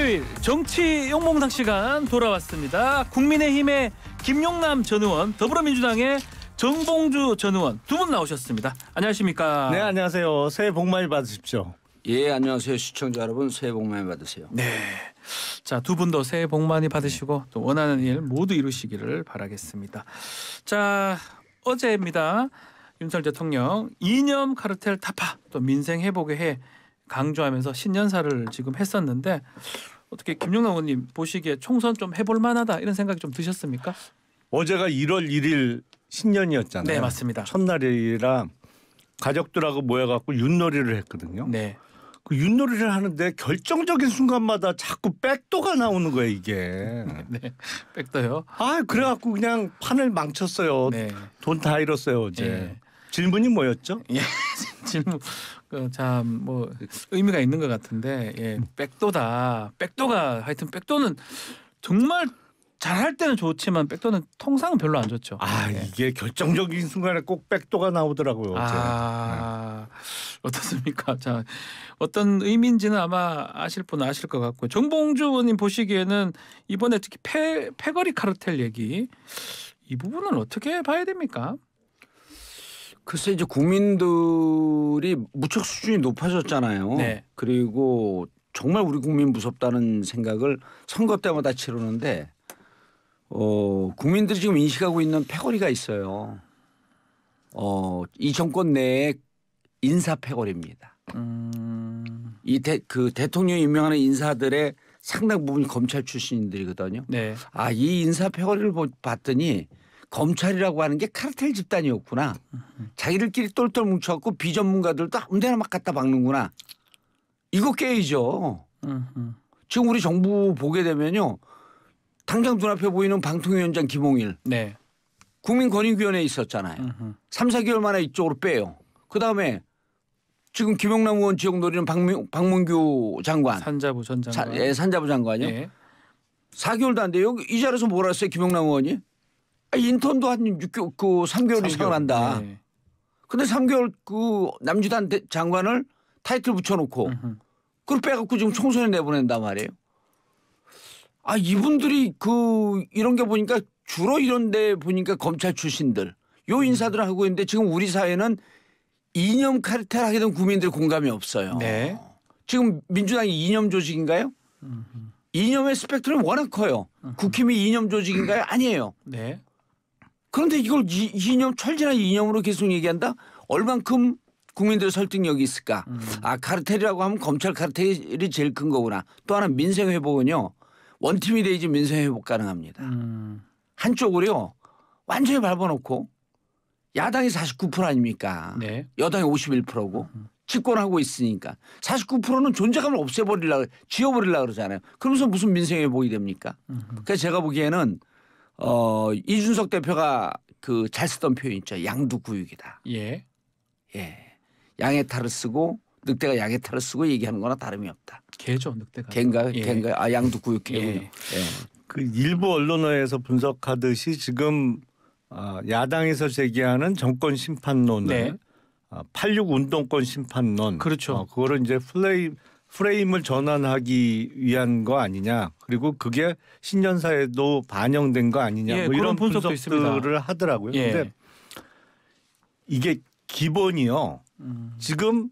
화요일 정치 용몽상 시간 돌아왔습니다. 국민의힘의 김용남 전 의원, 더불어민주당의 정봉주 전 의원 두 분 나오셨습니다. 안녕하십니까? 네, 안녕하세요. 새해 복 많이 받으십시오. 예, 안녕하세요. 시청자 여러분 새해 복 많이 받으세요. 네. 자, 두 분도 새해 복 많이 받으시고 네. 또 원하는 일 모두 이루시기를 바라겠습니다. 자, 어제입니다. 윤석열 대통령 이념 카르텔 타파 또 민생 회복의 해 강조하면서 신년사를 지금 했었는데 어떻게 김영남 의원님 보시기에 총선 좀 해볼 만하다 이런 생각이 좀 드셨습니까? 어제가 1월 1일 신년이었잖아요. 네 맞습니다. 첫날이라 가족들하고 모여갖고 윷놀이를 했거든요. 네. 그 윷놀이를 하는데 결정적인 순간마다 자꾸 백도가 나오는 거예요 이게. 네, 백도요. 아 그래갖고 네. 그냥 판을 망쳤어요. 네. 돈 다 잃었어요 어제. 네. 질문이 뭐였죠? 예. 질문 그 참뭐 의미가 있는 것 같은데 예, 음. 백도다. 백도가 하여튼 백도는 정말 잘할 때는 좋지만 백도는 통상 별로 안 좋죠. 아 예. 이게 결정적인 순간에 꼭 백도가 나오더라고요. 아 네. 어떻습니까? 자 어떤 의미인지는 아마 아실 분 아실 것 같고 정봉주 의원님 보시기에는 이번에 특히 패 패거리 카르텔 얘기 이 부분은 어떻게 봐야 됩니까? 글쎄 이제 국민들이 무척 수준이 높아졌잖아요. 네. 그리고 정말 우리 국민 무섭다는 생각을 선거 때마다 치르는데 어, 국민들이 지금 인식하고 있는 패거리가 있어요. 어, 이 정권 내에 인사 패거리입니다. 음... 이그 대통령 임명하는 인사들의 상당 부분 이 검찰 출신들이거든요. 네. 아이 인사 패거리를 봤더니 검찰이라고 하는 게 카르텔 집단이었구나. 자기들끼리 똘똘 뭉쳐갖고 비전문가들도 아무데나 막 갖다 박는구나. 이거 깨이죠. 지금 우리 정부 보게 되면요. 당장 눈앞에 보이는 방통위원장 김홍일. 네. 국민권익위원회에 있었잖아요. 3, 4개월 만에 이쪽으로 빼요. 그다음에 지금 김영남 의원 지역 노리는 박민, 박문규 장관. 산자부 전 장관. 사, 예, 산자부 장관이요. 예. 4개월도 안 돼요. 이 자리에서 뭐라 했어요 김영남 의원이? 아, 인턴도 한 6개, 월그 3개월, 3개월 그 이상 난다. 네. 근데 3개월 그 남주단 장관을 타이틀 붙여놓고 으흠. 그걸 빼갖고 지금 총선에 내보낸단 말이에요. 아 이분들이 그 이런 게 보니까 주로 이런데 보니까 검찰 출신들 요 음. 인사들 하고 있는데 지금 우리 사회는 이념 카르텔 하게 된 국민들 공감이 없어요. 네. 지금 민주당이 이념 조직인가요? 음흠. 이념의 스펙트럼이 워낙 커요. 음흠. 국힘이 이념 조직인가요? 아니에요. 네. 그런데 이걸 이, 이념 철저한 이념으로 계속 얘기한다. 얼만큼 국민들의 설득력이 있을까? 음. 아 카르텔이라고 하면 검찰 카르텔이 제일 큰 거구나. 또 하나 민생 회복은요 원팀이 돼야지 민생 회복 가능합니다. 음. 한쪽으로요 완전히 밟아놓고 야당이 49% 아닙니까? 네. 여당이 51%고 음. 집권하고 있으니까 49%는 존재감을 없애버리려 고 지워버리려 고 그러잖아요. 그러면서 무슨 민생 회복이 됩니까? 그러니까 제가 보기에는 어, 이준석 대표가 그잘 쓰던 표현 있죠. 양두구육이다. 예. 예. 양의 탈을 쓰고 늑대가 양의 탈을 쓰고 얘기하는 거나 다름이 없다. 개죠, 늑대가. 개인가? 예. 개인가? 아, 양두구육 개군요. 예. 예. 그 일부 언론에서 분석하듯이 지금 어, 야당에서 제기하는 정권 심판론을 네. 86 아, 운동권 심판론. 그렇죠. 어, 그거를 이제 플레이 프레임을 전환하기 위한 거 아니냐 그리고 그게 신년사에도 반영된 거 아니냐 예, 뭐 이런 분석도 분석들을 하더라고요. 예. 근데 이게 기본이요. 음. 지금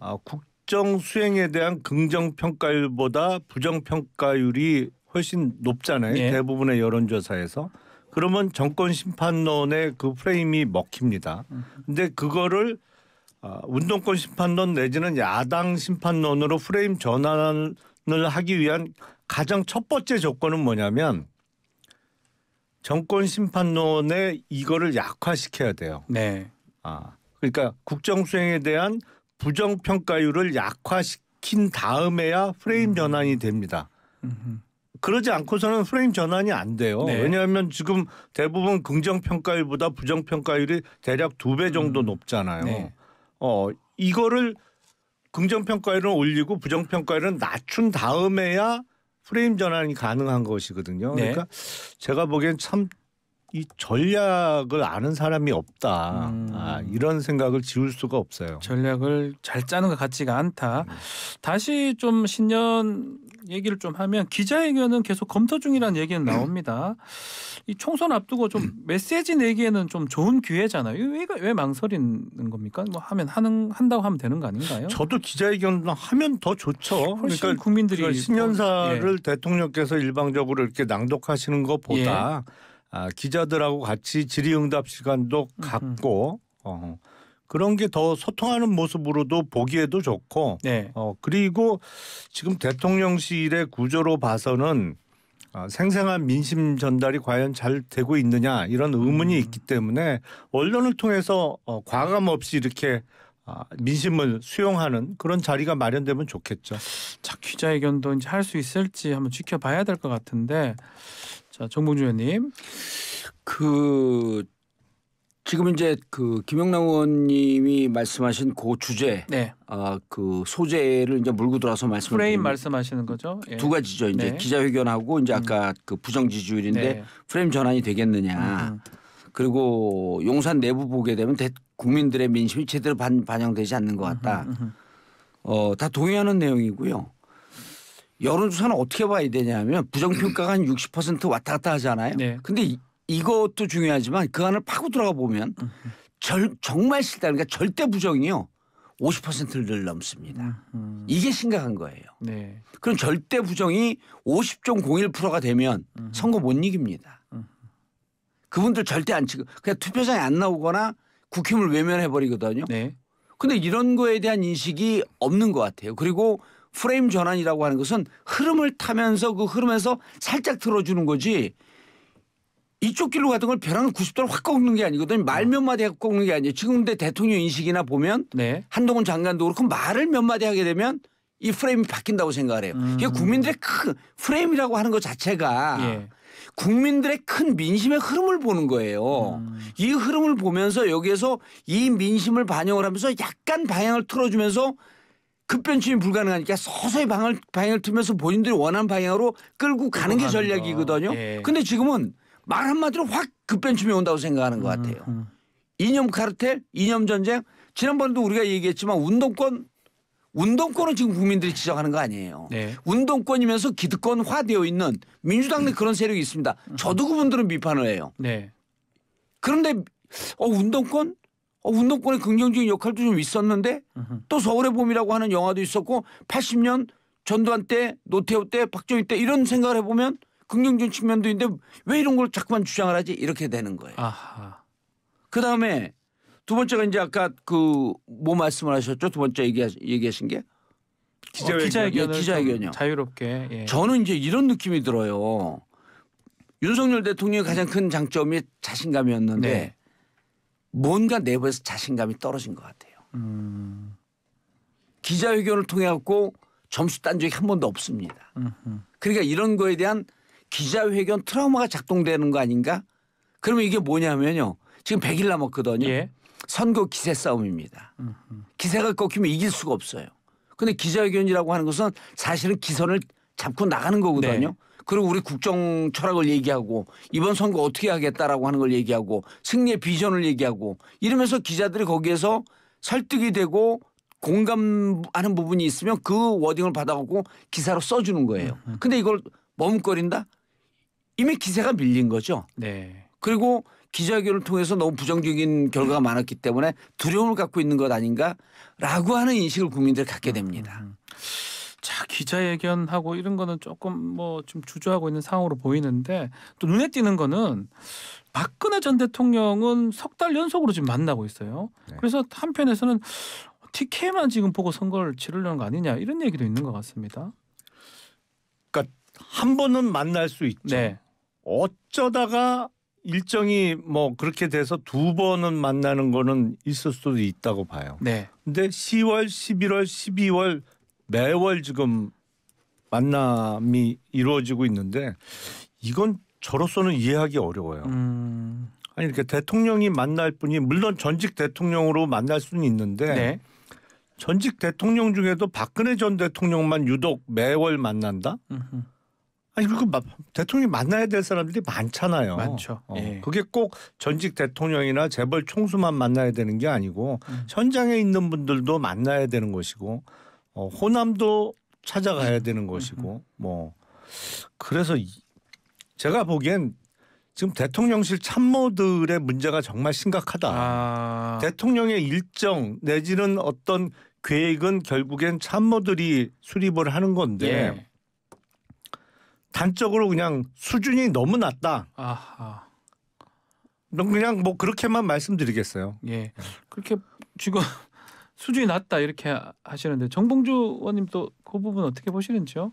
아, 국정 수행에 대한 긍정 평가율보다 부정 평가율이 훨씬 높잖아요. 예. 대부분의 여론조사에서 그러면 정권 심판론의 그 프레임이 먹힙니다. 음. 근데 그거를 아, 운동권 심판론 내지는 야당 심판론으로 프레임 전환을 하기 위한 가장 첫 번째 조건은 뭐냐면 정권 심판론에 이거를 약화시켜야 돼요. 네. 아 그러니까 국정 수행에 대한 부정 평가율을 약화시킨 다음에야 프레임 음. 전환이 됩니다. 그러지 않고서는 프레임 전환이 안 돼요. 네. 왜냐하면 지금 대부분 긍정 평가율보다 부정 평가율이 대략 두 배 정도 음. 높잖아요. 네. 어 이거를 긍정 평가율은 올리고 부정 평가율은 낮춘 다음에야 프레임 전환이 가능한 것이거든요. 네. 그러니까 제가 보기엔 참 이 전략을 아는 사람이 없다. 음. 아, 이런 생각을 지울 수가 없어요. 전략을 잘 짜는 것 같지가 않다. 음. 다시 좀 신년 얘기를 좀 하면 기자회견은 계속 검토 중이라는 얘기는 네. 나옵니다. 이 총선 앞두고 좀 음. 메시지 내기에는 좀 좋은 기회잖아요. 왜, 왜 망설이는 겁니까? 뭐 하면 하는 한다고 하면 되는 거 아닌가요? 저도 기자회견 하면 더 좋죠. 그러니까 국민들이 신년사를 예. 대통령께서 일방적으로 이렇게 낭독하시는 것보다 예. 아, 기자들하고 같이 질의응답 시간도 음, 음. 갖고 어, 그런 게 더 소통하는 모습으로도 보기에도 좋고 네. 어, 그리고 지금 대통령실의 구조로 봐서는 아, 생생한 민심 전달이 과연 잘 되고 있느냐 이런 의문이 음. 있기 때문에 언론을 통해서 어, 과감 없이 이렇게 어, 민심을 수용하는 그런 자리가 마련되면 좋겠죠. 자기자의견도 이제 할 수 있을지 한번 지켜봐야 될 것 같은데 자 정봉주 의원님 그 지금 이제 그 김영남 의원님이 말씀하신 그 주제, 네. 아 그 소재를 이제 물고 들어서 와 말씀 프레임 말씀하시는 거죠. 예. 두 가지죠. 이제 네. 기자회견하고 이제 음. 아까 음. 그 부정 지지율인데 네. 프레임 전환이 되겠느냐. 음, 음. 그리고 용산 내부 보게 되면 대, 국민들의 민심이 제대로 반, 반영되지 않는 것 같다. 음음 어, 다 동의하는 내용이고요. 여론조사는 어떻게 봐야 되냐면 부정평가가 한 60% 왔다 갔다 하잖아요. 네. 근데 이것도 중요하지만 그 안을 파고 들어가 보면 절, 정말 싫다 그러니까 절대 부정이요 50%를 늘 넘습니다. 음. 이게 심각한 거예요. 네. 그럼 절대 부정이 50.01%가 되면 음. 선거 못 이깁니다. 음. 그분들 절대 안 치고 그냥 투표장에 안 나오거나 국힘을 외면해 버리거든요. 네. 근데 이런 거에 대한 인식이 없는 것 같아요. 그리고 프레임 전환이라고 하는 것은 흐름을 타면서 그 흐름에서 살짝 틀어주는 거지 이쪽 길로 가던 걸 벼랑 90도로 확 꺾는 게 아니거든요. 말몇 어. 마디 확 꺾는 게 아니에요. 지금 근데 대통령 인식이나 보면 네. 한동훈 장관도 그렇고 말을 몇 마디 하게 되면 이 프레임이 바뀐다고 생각을 해요. 음. 이게 국민들의 큰 프레임이라고 하는 것 자체가 예. 국민들의 큰 민심의 흐름을 보는 거예요. 음. 이 흐름을 보면서 여기에서 이 민심을 반영을 하면서 약간 방향을 틀어주면서 급변침이 불가능하니까 서서히 방향을, 방향을 틀면서 본인들이 원하는 방향으로 끌고 가는 게 전략이거든요. 예. 근데 지금은 말 한마디로 확 급변침이 그 온다고 생각하는 것 같아요. 음, 음, 이념 카르텔, 이념 전쟁. 지난번에도 우리가 얘기했지만 운동권 운동권은 지금 국민들이 지적하는 거 아니에요. 네. 운동권이면서 기득권화되어 있는 민주당 내 음. 그런 세력이 있습니다. 저도 그분들은 비판을 해요. 네. 그런데 어 운동권 어, 운동권의 긍정적인 역할도 좀 있었는데 또 서울의 봄이라고 하는 영화도 있었고 80년 전두환 때 노태우 때 박정희 때 이런 생각을 해보면 긍정적인 측면도 있는데 왜 이런 걸 자꾸만 주장을 하지 이렇게 되는 거예요. 그 다음에 두 번째가 이제 아까 그 뭐 말씀을 하셨죠? 두 번째 얘기 얘기하신 게 기자회견, 어, 기자회견 요 자유롭게. 예. 저는 이제 이런 느낌이 들어요. 윤석열 대통령의 가장 큰 장점이 자신감이었는데 네. 뭔가 내부에서 자신감이 떨어진 것 같아요. 음. 기자회견을 통해 갖고 점수 딴 적이 한 번도 없습니다. 음흠. 그러니까 이런 거에 대한 기자회견 트라우마가 작동되는 거 아닌가? 그러면 이게 뭐냐면요. 지금 100일 남았거든요. 예. 선거 기세 싸움입니다. 기세가 꺾이면 이길 수가 없어요. 근데 기자회견이라고 하는 것은 사실은 기선을 잡고 나가는 거거든요. 네. 그리고 우리 국정 철학을 얘기하고 이번 선거 어떻게 하겠다라고 하는 걸 얘기하고 승리의 비전을 얘기하고 이러면서 기자들이 거기에서 설득이 되고 공감하는 부분이 있으면 그 워딩을 받아갖고 기사로 써주는 거예요. 음, 음. 근데 이걸 머뭇거린다? 이미 기세가 밀린 거죠. 네. 그리고 기자회견을 통해서 너무 부정적인 결과가 많았기 때문에 두려움을 갖고 있는 것 아닌가라고 하는 인식을 국민들이 갖게 됩니다. 음, 음, 음. 자 기자회견하고 이런 거는 조금 뭐 좀 주저하고 있는 상황으로 보이는데 또 눈에 띄는 거는 박근혜 전 대통령은 석 달 연속으로 지금 만나고 있어요. 네. 그래서 한편에서는 TK만 지금 보고 선거를 치르려는 거 아니냐 이런 얘기도 있는 것 같습니다. 그러니까 한 번은 만날 수 있죠. 네. 어쩌다가 일정이 뭐 그렇게 돼서 두 번은 만나는 거는 있을 수도 있다고 봐요. 네. 근데 10월, 11월, 12월 매월 지금 만남이 이루어지고 있는데 이건 저로서는 이해하기 어려워요. 음... 아니 이렇게 대통령이 만날 뿐이 물론 전직 대통령으로 만날 수는 있는데 네. 전직 대통령 중에도 박근혜 전 대통령만 유독 매월 만난다. 음흠. 아니 그리고 마, 대통령이 만나야 될 사람들이 많잖아요. 많죠. 어. 예. 그게 꼭 전직 대통령이나 재벌 총수만 만나야 되는 게 아니고 음. 현장에 있는 분들도 만나야 되는 것이고 어, 호남도 찾아가야 음. 되는 것이고 음, 음. 뭐 그래서 이, 제가 보기엔 지금 대통령실 참모들의 문제가 정말 심각하다. 아. 대통령의 일정 내지는 어떤 계획은 결국엔 참모들이 수립을 하는 건데 예. 단적으로 그냥 수준이 너무 낮다. 아하. 그냥 뭐 그렇게만 말씀드리겠어요. 예. 그렇게 지금 수준이 낮다 이렇게 하시는데 정봉주 의원님 또그 부분 어떻게 보시는지요?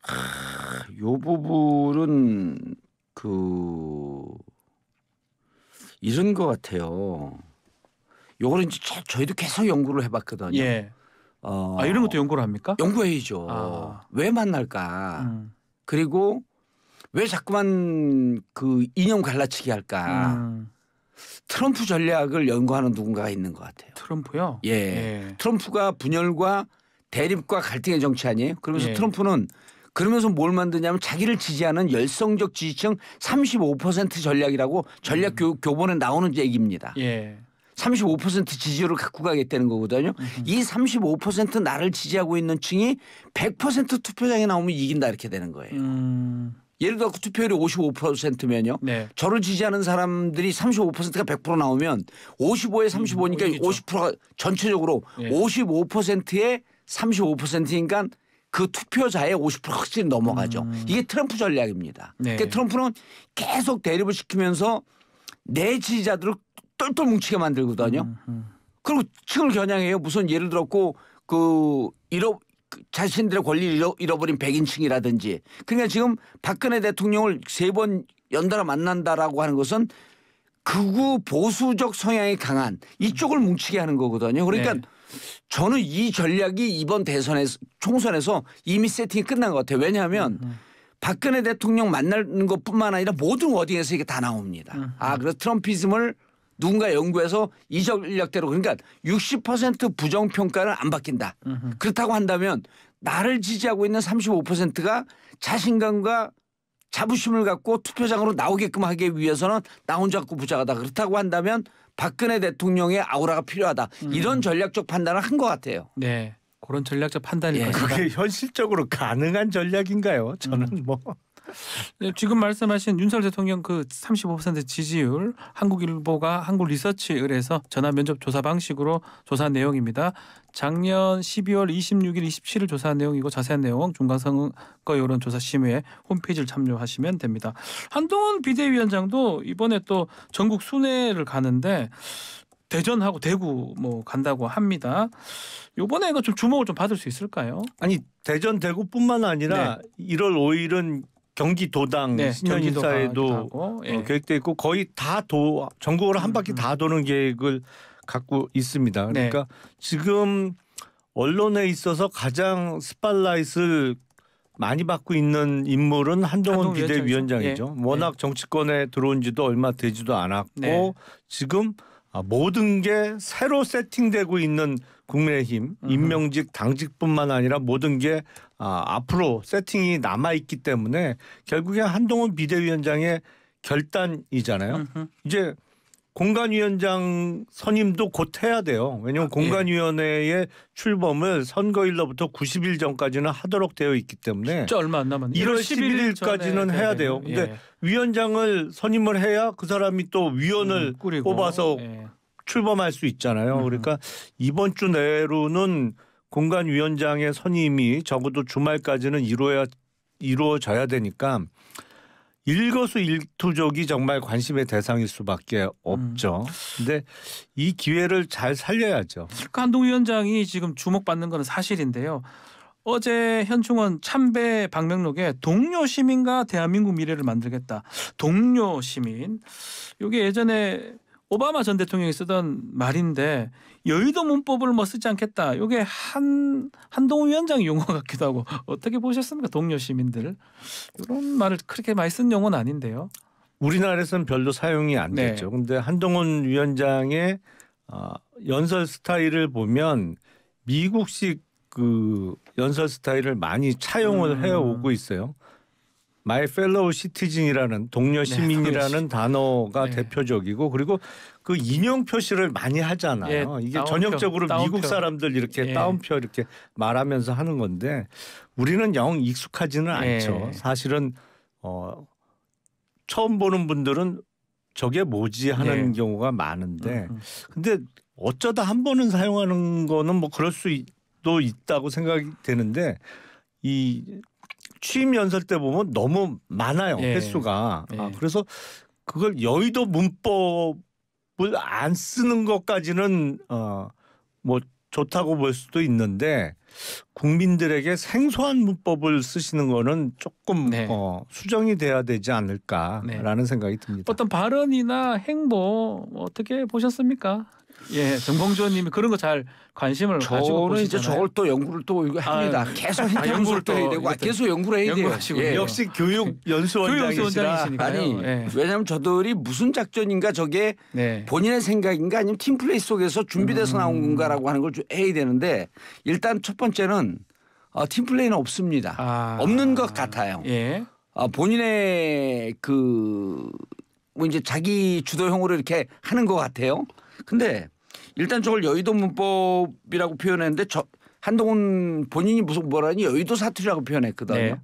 하, 요 부분은 그 이런 것 같아요. 요거는 저희도 계속 연구를 해봤거든요. 예. 어, 아 이런 것도 연구를 합니까? 연구해야죠. 아. 왜 만날까? 음. 그리고 왜 자꾸만 그 이념 갈라치기 할까? 음. 트럼프 전략을 연구하는 누군가가 있는 것 같아요. 트럼프요? 예. 예. 트럼프가 분열과 대립과 갈등의 정치 아니에요? 그러면서 예. 트럼프는 그러면서 뭘 만드냐면 자기를 지지하는 열성적 지지층 35% 전략이라고 전략 음. 교, 본에 나오는 얘기입니다. 예. 35% 지지율을 갖고 가겠다는 거거든요. 으흠. 이35% 나를 지지하고 있는 층이 100% 투표장에 나오면 이긴다 이렇게 되는 거예요. 음. 예를 들어 그 투표율이 55%면요. 네. 저를 지지하는 사람들이 35%가 100% 나오면 55에 35니까 음, 50%가 전체적으로 네. 55%에 35%니까 그 투표자의 50% 확실히 넘어가죠. 음. 이게 트럼프 전략입니다. 네. 그러니까 트럼프는 계속 대립을 시키면서 내 지지자들을 똘똘 뭉치게 만들고 다녀. 음, 음. 그리고 층을 겨냥해요. 무슨 예를 들었고 그 잃어 그 자신들의 권리를 잃어, 잃어버린 백인층이라든지. 그러니까 지금 박근혜 대통령을 세 번 연달아 만난다라고 하는 것은 극우 보수적 성향이 강한 이쪽을 뭉치게 하는 거거든요. 그러니까 네. 저는 이 전략이 이번 대선에서 총선에서 이미 세팅이 끝난 것 같아요. 왜냐하면 음, 음. 박근혜 대통령 만나는 것뿐만 아니라 모든 워딩에서 이게 다 나옵니다. 음아 음. 그래서 트럼피즘을 누군가 연구해서 이적인력대로 그러니까 60% 부정 평가를안 바뀐다. 으흠. 그렇다고 한다면 나를 지지하고 있는 35%가 자신감과 자부심을 갖고 투표장으로 나오게끔 하기 위해서는 나 혼자 갖고 부자가다. 그렇다고 한다면 박근혜 대통령의 아우라가 필요하다. 음. 이런 전략적 판단을 한 것 같아요. 네. 그런 전략적 판단일 예, 이 그게 현실적으로 가능한 전략인가요? 저는 음. 뭐 네, 지금 말씀하신 윤석열 대통령 그 35% 지지율 한국일보가 한국리서치 의뢰해서 전화 면접 조사 방식으로 조사한 내용입니다. 작년 12월 26일, 27일 조사한 내용이고 자세한 내용 중간선거 여론 조사 심의에 홈페이지를 참조하시면 됩니다. 한동훈 비대위원장도 이번에 또 전국 순회를 가는데 대전하고 대구 뭐 간다고 합니다. 요번에 이거 좀 주목을 좀 받을 수 있을까요? 아니 대전 대구뿐만 아니라 네. 1월 5일은 경기도당 네, 신년인사에도 예. 어, 계획돼 있고 거의 다 도 전국으로 한 바퀴 다 음, 음, 음. 도는 계획을 갖고 있습니다. 네. 그러니까 네. 지금 언론에 있어서 가장 스팟라이트를 많이 받고 있는 인물은 한동훈 비대위원장이죠. 예. 워낙 예. 정치권에 들어온 지도 얼마 되지도 않았고 네. 지금 아, 모든 게 새로 세팅되고 있는 국민의힘 임명직 당직뿐만 아니라 모든 게 아, 앞으로 세팅이 남아 있기 때문에 결국에 한동훈 비대위원장의 결단이잖아요. 으흠. 이제 공간위원장 선임도 곧 해야 돼요. 왜냐하면 아, 공간위원회의 예. 출범을 선거일로부터 90일 전까지는 하도록 되어 있기 때문에 진짜 얼마 안 남았네요. 1월 11일까지는 해야 돼요. 네, 네, 네. 근데 예. 위원장을 선임을 해야 그 사람이 또 위원을 음, 뽑아서 예. 출범할 수 있잖아요. 음. 그러니까 이번 주 내로는 공간위원장의 선임이 적어도 주말까지는 이루어야, 이루어져야 되니까 일거수일투족이 정말 관심의 대상일 수밖에 없죠. 음. 근데 이 기회를 잘 살려야죠. 한동 위원장이 지금 주목받는 건 사실인데요. 어제 현충원 참배 방명록에 동료 시민과 대한민국 미래를 만들겠다. 동료 시민. 이게 예전에 오바마 전 대통령이 쓰던 말인데 여의도 문법을 뭐 쓰지 않겠다. 이게 한 한동훈 위원장 용어 같기도 하고 어떻게 보셨습니까, 동료 시민들? 이런 말을 그렇게 많이 쓴 용어는 아닌데요. 우리나라에서는 별로 사용이 안 네. 됐죠. 근데 한동훈 위원장의 어, 연설 스타일을 보면 미국식 그 연설 스타일을 많이 차용을 음. 해오고 있어요. 마이 펠로우 시티즌이라는 동료 네, 시민이라는 네, 단어가 네. 대표적이고 그리고 그인형 표시를 많이 하잖아요. 예, 이게 다운표, 전형적으로 다운표. 미국 사람들 이렇게 예. 따옴표 이렇게 말하면서 하는 건데 우리는 영 익숙하지는 예. 않죠. 예. 사실은 어 처음 보는 분들은 저게 뭐지 하는 네. 경우가 많은데 음흠. 음. 근데 어쩌다 한 번은 사용하는 거는 뭐 그럴 수도 있다고 생각이 되는데 이 취임 연설 때 보면 너무 많아요 예. 횟수가. 예. 아, 그래서 그걸 여의도 문법을 안 쓰는 것까지는 어, 뭐 좋다고 볼 수도 있는데 국민들에게 생소한 문법을 쓰시는 거는 조금 네. 어, 수정이 돼야 되지 않을까라는 네. 생각이 듭니다. 어떤 발언이나 행보 뭐 어떻게 보셨습니까? 예, 정봉주원님이 그런 거 잘 관심을 가지고 보시잖아요. 이제 저걸 또 연구를 또 아, 합니다. 아, 계속 아, 연구를 또 해야 되고 아, 계속 연구를 해야 돼요. 예. 역시 교육 연수원장이시라. 아니 예. 왜냐하면 저들이 무슨 작전인가 저게 네. 본인의 생각인가 아니면 팀플레이 속에서 준비돼서 음. 나온 건가라고 하는 걸 해야 되는데 일단 첫 번째 번째는 어, 아, 팀플레이는 없습니다. 아. 없는 것 같아요. 예. 어, 본인의 그뭐 이제 자기 주도형으로 이렇게 하는 것 같아요. 근데 일단 저걸 여의도 문법이라고 표현했는데 저 한동훈 본인이 무슨 뭐라니 여의도 사투리라고 표현했거든요. 네.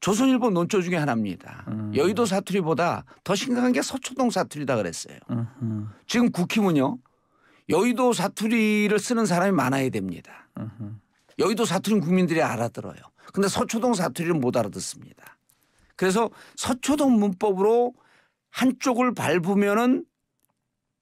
조선일보 논조 중에 하나입니다. 음. 여의도 사투리보다 더 심각한 게 서초동 사투리다 그랬어요. 음 지금 국힘은요 여의도 사투리를 쓰는 사람이 많아야 됩니다. 으흠. 여의도 사투리는 국민들이 알아들어요. 근데 서초동 사투리를 못 알아듣습니다. 그래서 서초동 문법으로 한쪽을 밟으면은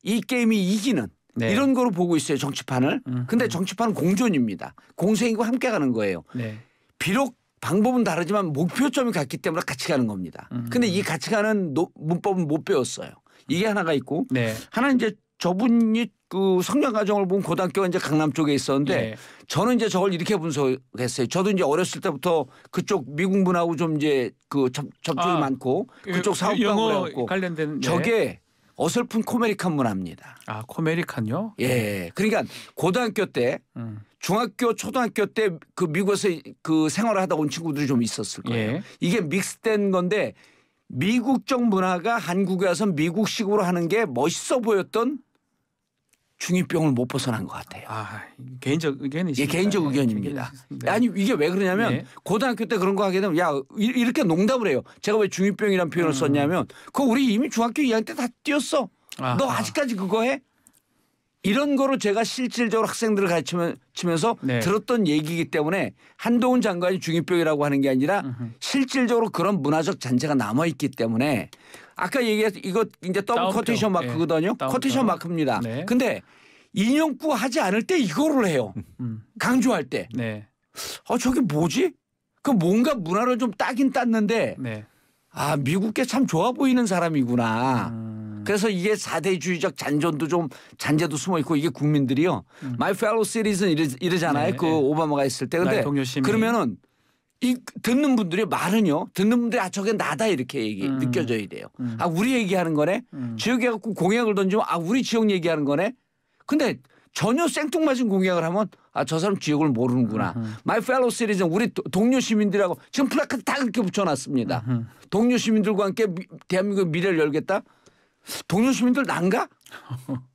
이 게임이 이기는 네. 이런 거로 보고 있어요 정치판을. 으흠. 근데 정치판은 공존입니다. 공생이고 함께 가는 거예요. 네. 비록 방법은 다르지만 목표점이 같기 때문에 같이 가는 겁니다. 으흠. 근데 이 같이 가는 노, 문법은 못 배웠어요. 이게 하나가 있고 네. 하나 이제 저분이 그성장 과정을 본 고등학교가 이제 강남 쪽에 있었는데 예. 저는 이제 저걸 이렇게 분석했어요. 저도 이제 어렸을 때부터 그쪽 미국 문화하고 좀 이제 그 접, 접촉이 아, 많고 그 그쪽 그 사업방고 관련된 예. 저게 어설픈 코메리칸 문화입니다. 아 코메리칸요? 예. 예. 그러니까 고등학교 때, 음. 중학교, 초등학교 때 그 미국에서 그 생활을 하다 온 친구들이 좀 있었을 거예요. 예. 이게 믹스된 건데 미국적 문화가 한국에 와서 미국식으로 하는 게 멋있어 보였던 중이병을 못 벗어난 것 같아요. 아, 개인적 의견이 예, 개인적 의견입니다. 네. 아니 이게 왜 그러냐면 네. 고등학교 때 그런 거 하게 되면 야 이렇게 농담을 해요. 제가 왜 중이병이란 표현을 음. 썼냐면 그거 우리 이미 중학교 2학년 때 다 뛰었어. 아너 아직까지 그거 해? 이런 거로 제가 실질적으로 학생들을 가르치면서 네. 들었던 얘기이기 때문에 한동훈 장관이 중이병이라고 하는 게 아니라 으흠. 실질적으로 그런 문화적 잔재가 남아 있기 때문에 아까 얘기했 이거 이제 더블 커테이션 마크거든요. 네. 예, 커이션 마크입니다. 네. 근데 인형구 하지 않을 때 이거를 해요. 음. 강조할 때. 네. 어 저게 뭐지? 그 뭔가 문화를 좀 따긴 땄는데 네. 아 미국계 참 좋아 보이는 사람이구나. 음. 그래서 이게 사대주의적 잔존도 좀 잔재도 숨어 있고 이게 국민들이요. 음. My fellow citizen 이러, 이러잖아요. 네. 그 네. 오바마가 있을 때. 근데 그러면은 이 듣는 분들이 말은요. 듣는 분들이 아 저게 나다 이렇게 얘기 음. 느껴져야 돼요. 음. 아 우리 얘기하는 거네. 음. 지역 에갖고 공약을 던지면 아 우리 지역 얘기하는 거네. 근데 전혀 생뚱맞은 공약을 하면 아 저 사람 지역을 모르는구나. 마이 펠로우 시리즈 우리 동료 시민들하고 지금 플라카드 다 그렇게 붙여놨습니다. 음흠. 동료 시민들과 함께 미, 대한민국 의 미래를 열겠다. 동료 시민들 난가?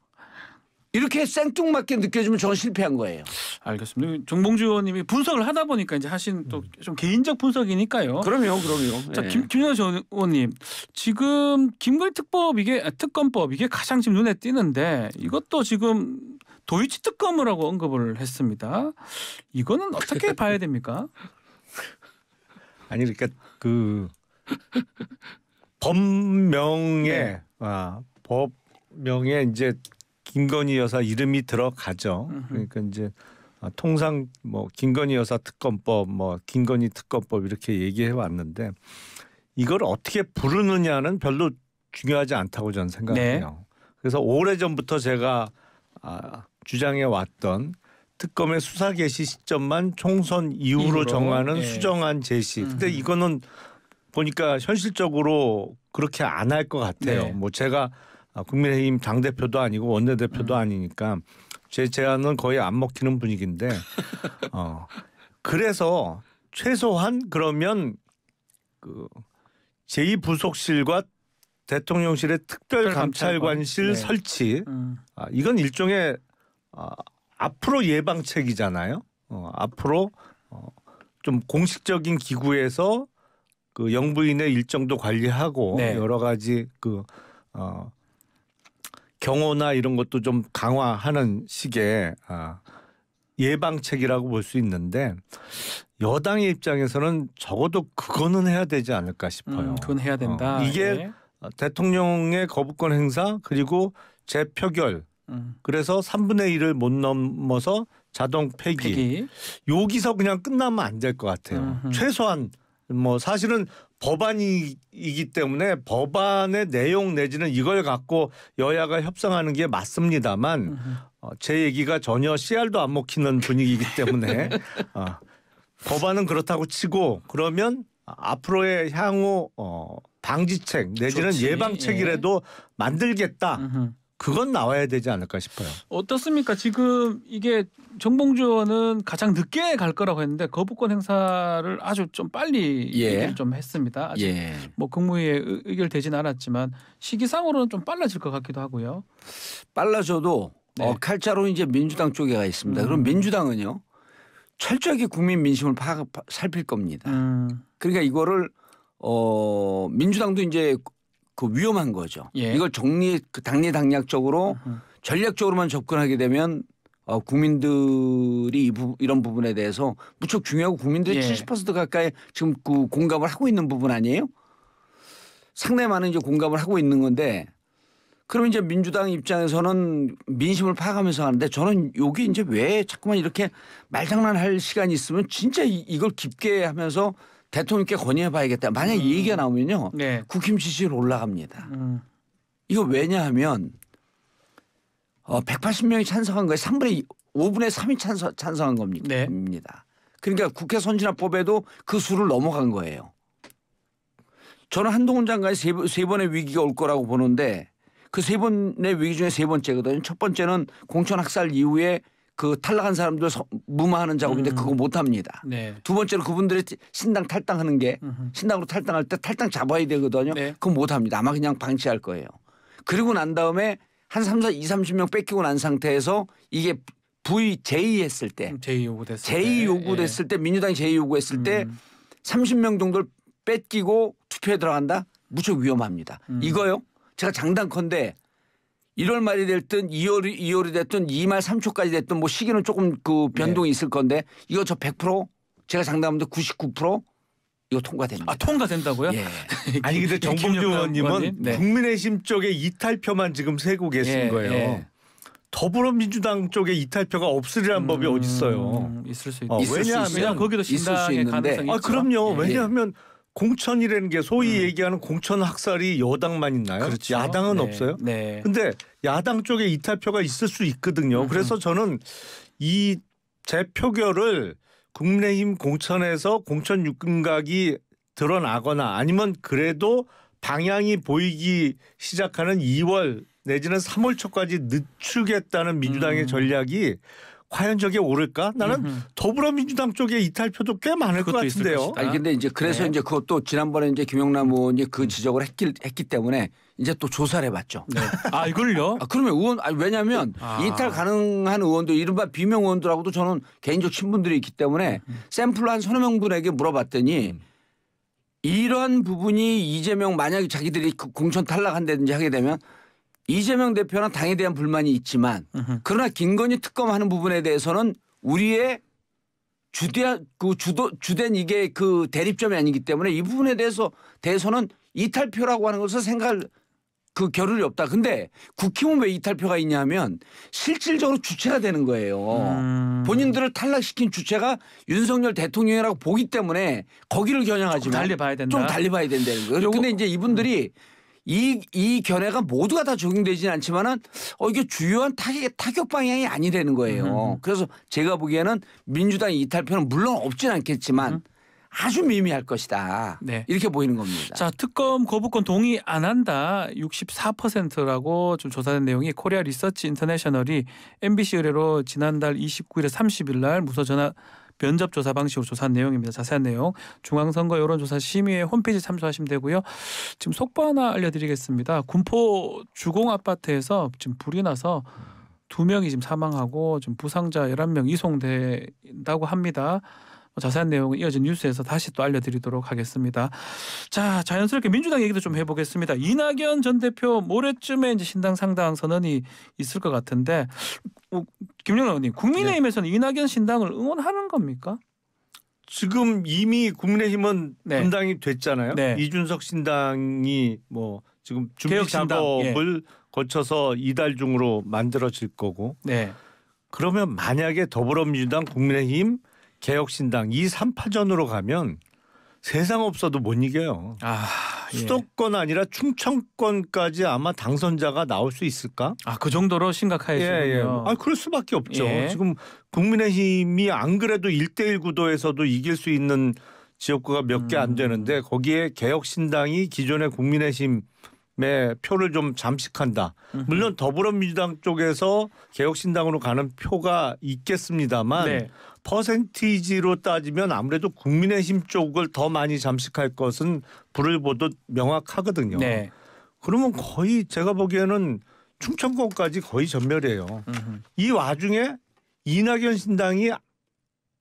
이렇게 생뚱맞게 느껴지면 저는 실패한 거예요. 알겠습니다. 그 정봉주 의원님이 분석을 하다 보니까 이제 하신 또좀 음. 개인적 분석이니까요. 그럼요, 그럼요. 자, 예. 김, 김현수 의원님 지금 김걸 특법 이게 아, 특검법 이게 가장 지금 눈에 띄는데 이것도 지금 도이치 특검이라고 언급을 했습니다. 이거는 어떻게 봐야 됩니까? 아니 그러니까 그 법명에 네. 아, 법명에 이제 김건희 여사 이름이 들어가죠. 그러니까 이제 아, 통상 뭐 김건희 여사 특검법, 뭐 김건희 특검법 이렇게 얘기해 왔는데 이걸 어떻게 부르느냐는 별로 중요하지 않다고 저는 생각해요. 네. 그래서 오래 전부터 제가 아, 주장해 왔던 특검의 수사 개시 시점만 총선 이후로, 이후로 정하는 네. 수정안 제시. 음. 근데 이거는 보니까 현실적으로 그렇게 안 할 것 같아요. 네. 뭐 제가 아, 국민의힘 당 대표도 아니고 원내 대표도 음. 아니니까 제 제안은 거의 안 먹히는 분위기인데 어 그래서 최소한 그러면 그 제2 부속실과 대통령실의 특별감찰관실 네. 설치 음. 아, 이건 일종의 아, 앞으로 예방책이잖아요. 어, 앞으로 어, 좀 공식적인 기구에서 그 영부인의 일정도 관리하고 네. 여러 가지 그 어, 경호나 이런 것도 좀 강화하는 식의 아, 예방책이라고 볼 수 있는데 여당의 입장에서는 적어도 그거는 해야 되지 않을까 싶어요. 음, 그건 해야 된다. 어, 이게 네. 대통령의 거부권 행사 그리고 재표결 음. 그래서 3분의 1을 못 넘어서 자동 폐기. 폐기. 여기서 그냥 끝나면 안 될 것 같아요. 음흠. 최소한 뭐 사실은 법안이기 때문에 법안의 내용 내지는 이걸 갖고 여야가 협상하는 게 맞습니다만 어, 제 얘기가 전혀 씨알도 안 먹히는 분위기이기 때문에 어, 법안은 그렇다고 치고 그러면 앞으로의 향후 어, 방지책 내지는 좋지. 예방책이라도 예. 만들겠다. 으흠. 그건 나와야 되지 않을까 싶어요. 어떻습니까? 지금 이게 정봉주 의원은 가장 늦게 갈 거라고 했는데 거부권 행사를 아주 좀 빨리 예. 얘기를 좀 했습니다. 아직 예. 뭐 국무회의 의결되진 않았지만 시기상으로는 좀 빨라질 것 같기도 하고요. 빨라져도 어, 네. 어, 칼자로 이제 민주당 쪽에 가 있습니다. 음. 그럼 민주당은요 철저하게 국민 민심을 파, 파 살필 겁니다. 음. 그러니까 이거를 어 민주당도 이제 그 위험한 거죠. 예. 이걸 정리 그 당리 당략적으로 으흠. 음. 전략적으로만 접근하게 되면 어, 국민들이 이 부, 이런 부분에 대해서 무척 중요하고 국민들의 예. 70% 가까이 지금 그 공감을 하고 있는 부분 아니에요? 상당히 많은 이제 공감을 하고 있는 건데 그럼 이제 민주당 입장에서는 민심을 파악하면서 하는데 저는 여기 이제 왜 자꾸만 이렇게 말장난할 시간이 있으면 진짜 이, 이걸 깊게 하면서 대통령께 건의해봐야겠다. 만약 음. 이 얘기가 나오면요, 네. 국힘 지지율 올라갑니다. 음. 이거 왜냐하면 어, 180명이 찬성한 거예요 3분의 5분의 3이 찬성, 찬성한 겁니다. 네. 그러니까 국회 선진화법에도 그 수를 넘어간 거예요. 저는 한동훈 장관이 세, 세 번의 위기가 올 거라고 보는데 그 세 번의 위기 중에 세 번째거든요. 첫 번째는 공천 학살 이후에 그 탈락한 사람들 무마하는 작업인데 음. 그거 못 합니다. 네. 두 번째로 그분들이 신당 탈당하는 게 신당으로 탈당할 때 탈당 잡아야 되거든요. 네. 그건못 합니다. 아마 그냥 방치할 거예요. 그리고 난 다음에 한 3, 4, 2, 30명 뺏기고 난 상태에서 이게 V 제의 했을 때 제의 음, 요구됐을 때제 요구됐을 예. 때, 민주당이 제의 요구했을 음. 때 30명 정도를 뺏기고 투표에 들어간다? 무척 위험합니다. 음. 이거요. 제가 장단컨대 1월 말이 됐든 2월이 2월이 됐든 2말 3초까지 됐든 뭐 시기는 조금 그 변동이 네. 있을 건데 이거 저 100% 제가 장담하는데 99% 이거 통과됩니다. 아 통과된다고요? 예. 아니 근데 정봉주 의원님은 네. 국민의힘 쪽에 이탈표만 지금 세고 계신 예, 거예요. 예. 더불어민주당 쪽에 이탈표가 없으리란 음, 법이 어디 있어요? 있을 수 있. 어, 있 왜냐하면 거기도 신당의 가능성이 아, 있죠. 아 그럼요. 예. 왜냐하면 공천이라는 게 소위 음. 얘기하는 공천 학살이 여당만 있나요? 그렇죠. 야당은 네. 없어요. 네. 근데 야당 쪽에 이탈표가 있을 수 있거든요. 음 그래서 음. 저는 이 재표결을 국민의힘 공천에서 공천 육금각이 드러나거나 아니면 그래도 방향이 보이기 시작하는 2월 내지는 3월 초까지 늦추겠다는 민주당의 음. 전략이 과연 저게 오를까? 나는 음흠. 더불어민주당 쪽에 이탈표도 꽤 많을 것 같은데요. 아니 근데 이제 그래서 네. 이제 그것도 지난번에 이제 김영남 의원이 그 음. 지적을 했기, 했기 때문에 이제 또 조사를 해봤죠. 네. 아 이걸요? 아, 그러면 의원 아니 왜냐하면 아. 이탈 가능한 의원들 이른바 비명 의원들하고도 저는 개인적 친분들이 있기 때문에 음. 샘플로 한 서너 명분에게 물어봤더니 음. 이런 부분이 이재명 만약에 자기들이 그 공천 탈락한다든지 하게 되면 이재명 대표나 당에 대한 불만이 있지만 으흠. 그러나 김건희 특검하는 부분에 대해서는 우리의 주대 한그 주도 주된 이게 그 대립점이 아니기 때문에 이 부분에 대해서 대해서는 이탈표라고 하는 것을 생각할 그 겨를이 없다. 근데 국힘은 왜 이탈표가 있냐면 실질적으로 주체가 되는 거예요. 음. 본인들을 탈락시킨 주체가 윤석열 대통령이라고 보기 때문에 거기를 겨냥하지만 좀 달리 봐야 된다. 좀 달리 봐야 된다는 거예요. 근데 이제 이분들이 음. 이, 이 견해가 모두가 다 적용되지는 않지만은 어, 이게 주요한 타격, 타격 방향이 아니라는 거예요. 음. 그래서 제가 보기에는 민주당 이탈표는 물론 없진 않겠지만 음. 아주 미미할 것이다. 네. 이렇게 보이는 겁니다. 자, 특검 거부권 동의 안 한다 64%라고 좀 조사된 내용이 코리아 리서치 인터내셔널이 MBC 의뢰로 지난달 29일에 30일 날 무소 전화 면접 조사 방식으로 조사한 내용입니다. 자세한 내용 중앙선거 여론조사 심의회 홈페이지 참조하시면 되고요. 지금 속보 하나 알려드리겠습니다. 군포 주공 아파트에서 지금 불이 나서 두 명이 지금 사망하고 지금 부상자 1 1명 이송된다고 합니다. 어, 자세한 내용은 이어진 뉴스에서 다시 또 알려드리도록 하겠습니다. 자, 자연스럽게 민주당 얘기도 좀 해보겠습니다. 이낙연 전 대표 모레쯤에 이제 신당 상당 선언이 있을 것 같은데 어, 김영란 의원님 국민의힘에서는 네. 이낙연 신당을 응원하는 겁니까? 지금 이미 국민의힘은 네. 분당이 됐잖아요. 네. 이준석 신당이 뭐 지금 준비 작업을 예. 거쳐서 이달 중으로 만들어질 거고. 네. 그러면 만약에 더불어민주당, 국민의힘 개혁신당 이 3파전으로 가면 세상 없어도 못 이겨요. 아, 예. 수도권 아니라 충청권까지 아마 당선자가 나올 수 있을까? 아, 그 정도로 심각하시군요. 예, 예. 아, 그럴 수밖에 없죠. 예. 지금 국민의힘이 안 그래도 1대1 구도에서도 이길 수 있는 지역구가 몇 개안 음. 되는데 거기에 개혁신당이 기존의 국민의힘 네, 표를 좀 잠식한다. 물론 더불어민주당 쪽에서 개혁신당으로 가는 표가 있겠습니다만 네. 퍼센티지로 따지면 아무래도 국민의힘 쪽을 더 많이 잠식할 것은 불을 보듯 명확하거든요. 네. 그러면 거의 제가 보기에는 충청권까지 거의 전멸이에요. 음흠. 이 와중에 이낙연 신당이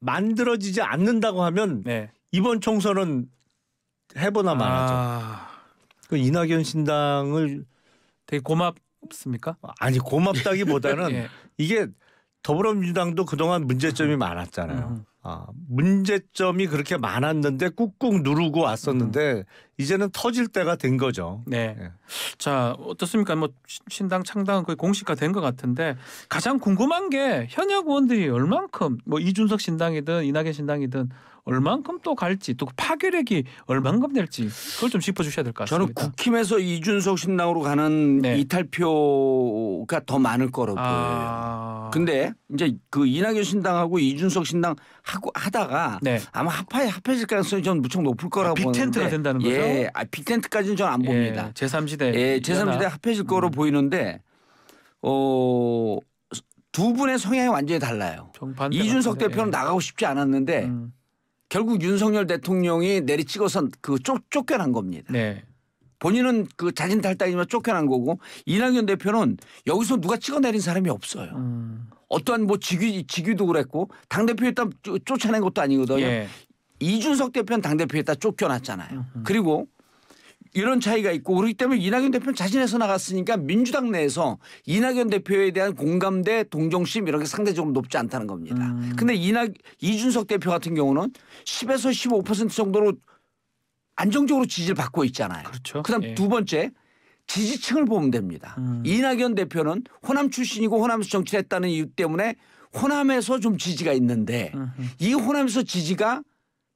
만들어지지 않는다고 하면 네. 이번 총선은 해보나 마나죠. 아... 그 이낙연 신당을 되게 고맙습니까? 아니 고맙다기보다는 예. 이게 더불어민주당도 그동안 문제점이 많았잖아요. 음. 아, 문제점이 그렇게 많았는데 꾹꾹 누르고 왔었는데 음. 이제는 터질 때가 된 거죠. 네. 네. 자 어떻습니까? 뭐 신당 창당은 거의 공식화 된것 같은데 가장 궁금한 게 현역 의원들이 얼만큼 뭐 이준석 신당이든 이낙연 신당이든 얼만큼 또 갈지 또 파괴력이 얼만큼 될지 그걸 좀 짚어주셔야 될 것 같습니다. 저는 국힘에서 이준석 신당으로 가는 네. 이탈표가 더 많을 거라고 아... 보여요. 근데 이제 그 이낙연 신당하고 이준석 신당 하고 하다가 네. 아마 합파에 합해질 가능성이 전 무척 높을 거라고 아, 빅텐트가 보는데. 된다는 거죠. 예, 예, 아, 빅텐트까지는 저는 안 예, 봅니다. 예, 제3시대 예, 제3지대 합해질 거로 음. 보이는데 어, 두 분의 성향이 완전히 달라요. 이준석 같은데. 대표는 예. 나가고 싶지 않았는데 음. 결국 윤석열 대통령이 내리찍어서 그 쫓, 쫓겨난 겁니다. 네. 본인은 그 자진 탈당이지만 쫓겨난 거고 이낙연 대표는 여기서 누가 찍어내린 사람이 없어요. 음. 어떠한 뭐 직위 직위도 그랬고 당 대표 일단 쫓아낸 것도 아니거든요. 예. 이준석 대표는 당대표에다 쫓겨났잖아요. 그리고 이런 차이가 있고 그렇기 때문에 이낙연 대표는 자신에서 나갔으니까 민주당 내에서 이낙연 대표에 대한 공감대 동정심 이렇게 상대적으로 높지 않다는 겁니다. 음. 근데 이낙 이준석 대표 같은 경우는 10에서 15% 정도로 안정적으로 지지를 받고 있잖아요. 그렇죠. 그다음 예. 두 번째 지지층을 보면 됩니다. 음. 이낙연 대표는 호남 출신이고 호남에서 정치를 했다는 이유 때문에 호남에서 좀 지지가 있는데 음. 이 호남에서 지지가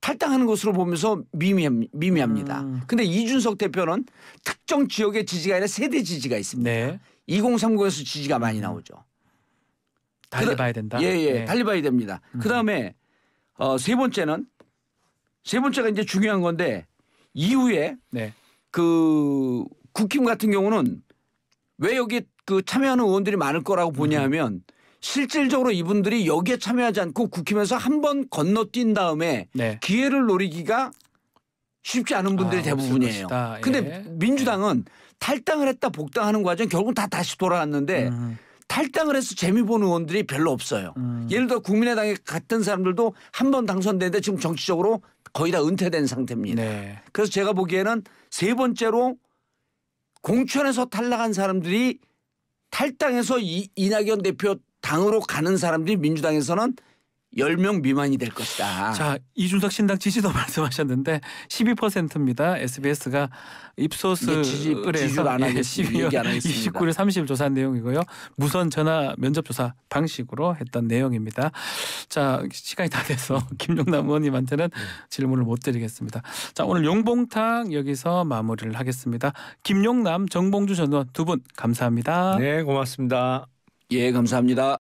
탈당하는 것으로 보면서 미미함, 미미합니다. 그런데 음. 이준석 대표는 특정 지역의 지지가 아니라 세대 지지가 있습니다. 네. 2030에서 지지가 많이 나오죠. 달리 그다, 봐야 된다. 예, 예. 네. 달리 봐야 됩니다. 음. 그다음에 어, 세 번째는 세 번째가 이제 중요한 건데 이후에 네. 그 국힘 같은 경우는 왜 여기 그 참여하는 의원들이 많을 거라고 보냐면 하 음. 실질적으로 이분들이 여기에 참여하지 않고 국힘에서 한 번 건너뛴 다음에 네. 기회를 노리기가 쉽지 않은 분들이 아, 대부분이에요. 예. 근데 민주당은 탈당을 했다 복당하는 과정 결국 다 다시 돌아왔는데 음. 탈당을 해서 재미 본 의원들이 별로 없어요. 음. 예를 들어 국민의당에 같은 사람들도 한 번 당선되는데 지금 정치적으로 거의 다 은퇴된 상태입니다. 네. 그래서 제가 보기에는 세 번째로 공천에서 탈락한 사람들이 탈당해서 이, 이낙연 대표 당으로 가는 사람들이 민주당에서는 10명 미만이 될 것이다. 자, 이준석 신당 지지도 말씀하셨는데 12%입니다. SBS가 입소스를 해서 12월 29일 30일 조사한 내용이고요. 무선 전화 면접 조사 방식으로 했던 내용입니다. 자, 시간이 다 돼서 김용남 의원님한테는 네. 질문을 못 드리겠습니다. 자, 오늘 용봉탕 여기서 마무리를 하겠습니다. 김용남, 정봉주 전 의원 두 분 감사합니다. 네, 고맙습니다. 예, 감사합니다.